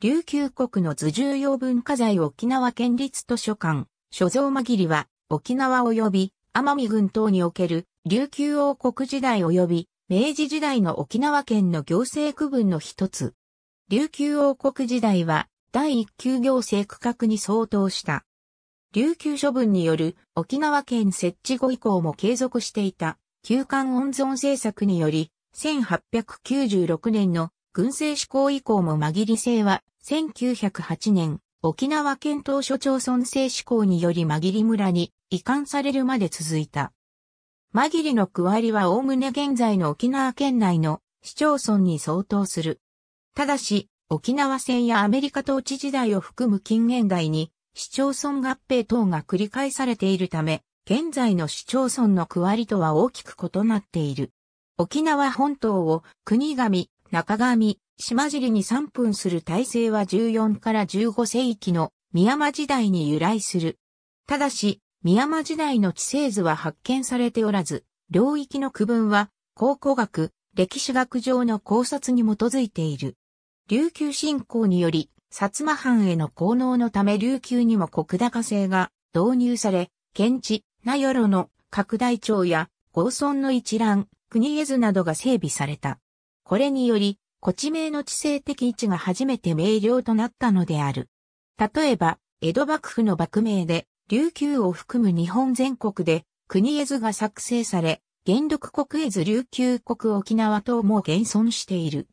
琉球国の図重要文化財沖縄県立図書館、所蔵間切は、沖縄及び、奄美群島における、琉球王国時代及び、明治時代の沖縄県の行政区分の一つ。琉球王国時代は、第一級行政区画に相当した。琉球処分による沖縄県設置後以降も継続していた、旧館温存政策により、1896年の軍政施行以降も紛り制は、1908年、沖縄県島所町村政施行により紛り村に移管されるまで続いた。紛りの区割りはおおむね現在の沖縄県内の市町村に相当する。ただし、沖縄戦やアメリカ統治時代を含む近現代に市町村合併等が繰り返されているため、現在の市町村の区割りとは大きく異なっている。沖縄本島を国神、中上、島尻に3分する体制は14から15世紀の宮間時代に由来する。ただし、宮間時代の地勢図は発見されておらず、領域の区分は考古学、歴史学上の考察に基づいている。琉球信仰により、薩摩藩への効能のため琉球にも国高制が導入され、県地、名寄の拡大庁や合村の一覧、国絵図などが整備された。これにより、古地名の地政的位置が初めて明瞭となったのである。例えば、江戸幕府の幕名で、琉球を含む日本全国で、国絵図が作成され、元禄国絵図琉球国沖縄等も現存している。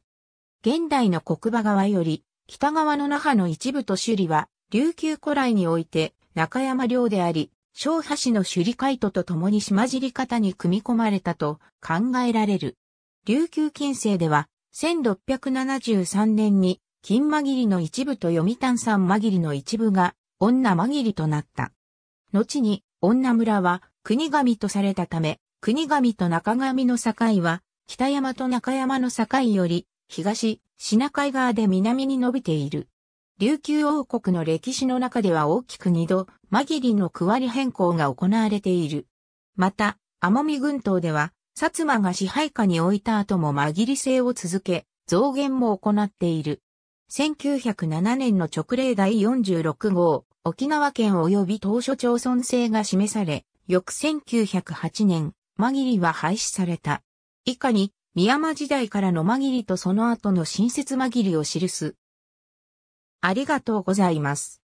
現代の国場側より、北側の那覇の一部と首里は、琉球古来において、中山領であり、小波市の首里海斗と共に島尻方に組み込まれたと考えられる。琉球近世では、1673年に、金紛りの一部と読谷山間切りの一部が、女紛りとなった。後に、女村は、国神とされたため、国神と中神の境は、北山と中山の境より、東、品海側で南に伸びている。琉球王国の歴史の中では大きく二度、紛りの区割り変更が行われている。また、奄美群島では、薩摩が支配下に置いた後も紛り制を続け、増減も行っている。1907年の直令第46号、沖縄県及び当初町村制が示され、翌1908年、紛りは廃止された。以下に、宮間時代からの紛りとその後の新設紛りを記す。ありがとうございます。